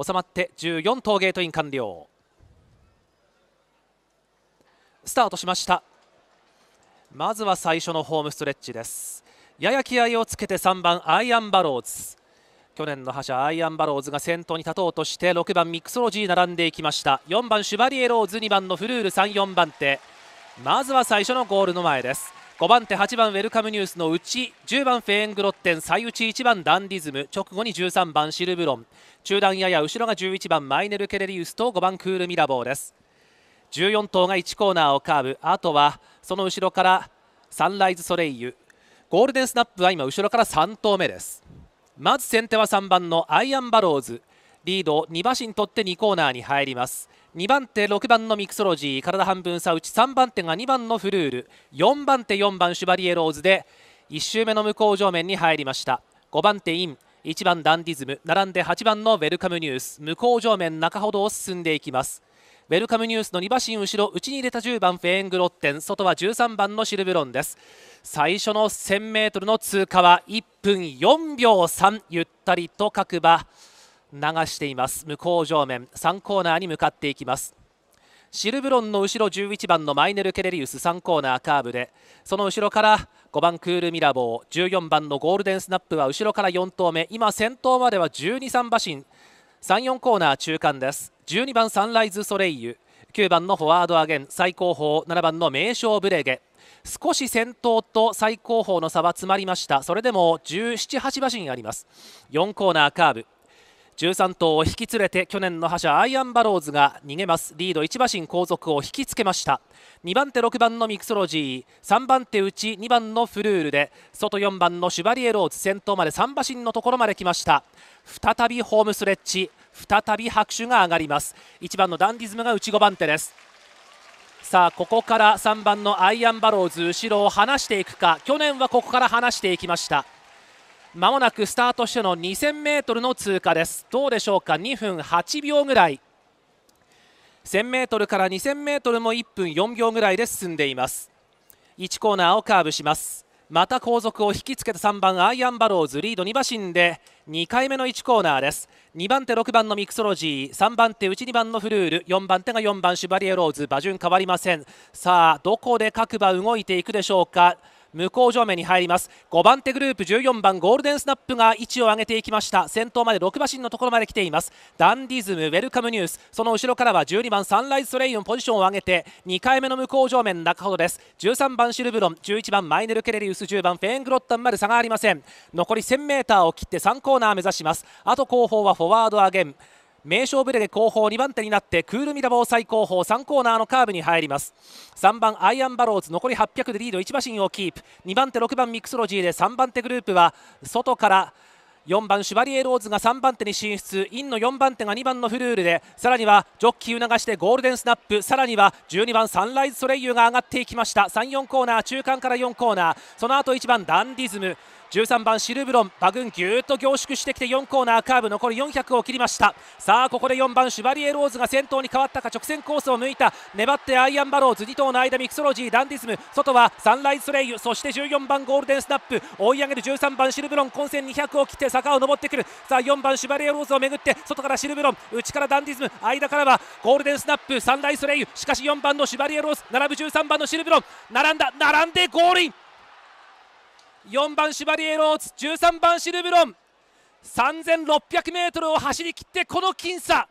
収まって14頭ゲートイン完了スタートしましたまずは最初のホームストレッチですやや気合をつけて3番アイアンバローズ去年の覇者アイアンバローズが先頭に立とうとして6番ミックソロジー並んでいきました4番シュバリエローズ2番のフルール34番手まずは最初のゴールの前です5番手8番ウェルカムニュースのうち10番フェーングロッテン最内1番ダンディズム直後に13番シルブロン中段やや後ろが11番マイネル・ケレリウスと5番クール・ミラボーです14頭が1コーナーをカーブあとはその後ろからサンライズ・ソレイユゴールデンスナップは今後ろから3頭目ですまず先手は3番のアイアンバローズリード2馬身取って2コーナーに入ります2番手6番のミクソロジー体半分差打ち3番手が2番のフルール4番手4番シュバリエローズで1周目の向こう上面に入りました5番手イン1番ダンディズム並んで8番のウェルカムニュース向こう上面中ほどを進んでいきますウェルカムニュースの2馬身後ろ内に入れた10番フェーングロッテン外は13番のシルブロンです最初の 1000m の通過は1分4秒3ゆったりと各馬流しています向こう上面3コーナーに向かっていきますシルブロンの後ろ11番のマイネル・ケレリウス3コーナーカーブでその後ろから5番クールミラボー14番のゴールデンスナップは後ろから4投目今先頭までは12、3馬身34コーナー中間です12番サンライズ・ソレイユ9番のフォワードアゲン最高峰7番の名将ブレゲ少し先頭と最高峰の差は詰まりましたそれでも17、8馬身あります4コーナーカーブ13頭を引き連れて去年の覇者アイアンバローズが逃げますリード1馬身後続を引きつけました2番手6番のミクソロジー3番手内2番のフルールで外4番のシュバリエローズ先頭まで3馬身のところまで来ました再びホームスレッチ再び拍手が上がります1番のダンディズムが内5番手ですさあここから3番のアイアンバローズ後ろを離していくか去年はここから離していきましたまもなくスタートしての 2000m の通過ですどうでしょうか2分8秒ぐらい 1000m から 2000m も1分4秒ぐらいで進んでいます1コーナーをカーブしますまた後続を引きつけた3番アイアンバローズリード2馬身で2回目の1コーナーです2番手6番のミクソロジー3番手内2番のフルール4番手が4番シュバリエローズ馬順変わりませんさあどこで各馬動いていくでしょうか向こう上面に入ります5番手グループ14番ゴールデンスナップが位置を上げていきました先頭まで6馬身のところまで来ていますダンディズムウェルカムニュースその後ろからは12番サンライズトレイユンポジションを上げて2回目の向こう上面中ほどです13番シルブロン11番マイネル・ケレリウス10番フェーングロッタンまで差がありません残り 1000m を切って3コーナー目指しますあと後方はフォワードアゲン名勝レで後方2番手になってクールミラボー最後方3コーナーのカーブに入ります3番アイアンバローズ残り800でリード1馬身をキープ2番手6番ミクスロジーで3番手グループは外から4番シュバリエローズが3番手に進出インの4番手が2番のフルールでさらにはジョッキー促してゴールデンスナップさらには12番サンライズソレイユが上がっていきました34コーナー中間から4コーナーその後1番ダンディズム13番シルブロン馬群ぎゅーっと凝縮してきて4コーナーカーブ残り400を切りましたさあここで4番シュバリエローズが先頭に変わったか直線コースを抜いた粘ってアイアンバローズ2頭の間ミクソロジーダンディズム外はサンライズソレイユそして14番ゴールデンスナップ追い上げる13番シルブロン混戦200を切って坂を上ってくるさあ4番シュバリエローズをめぐって外からシルブロン内からダンディズム間からはゴールデンスナップサンライズソレイユしかし4番のシュバリエローズ並ぶ13番のシルブロン並んだ並んでゴールイン4番シバリエローツ13番シルブロン 3600m を走り切ってこの僅差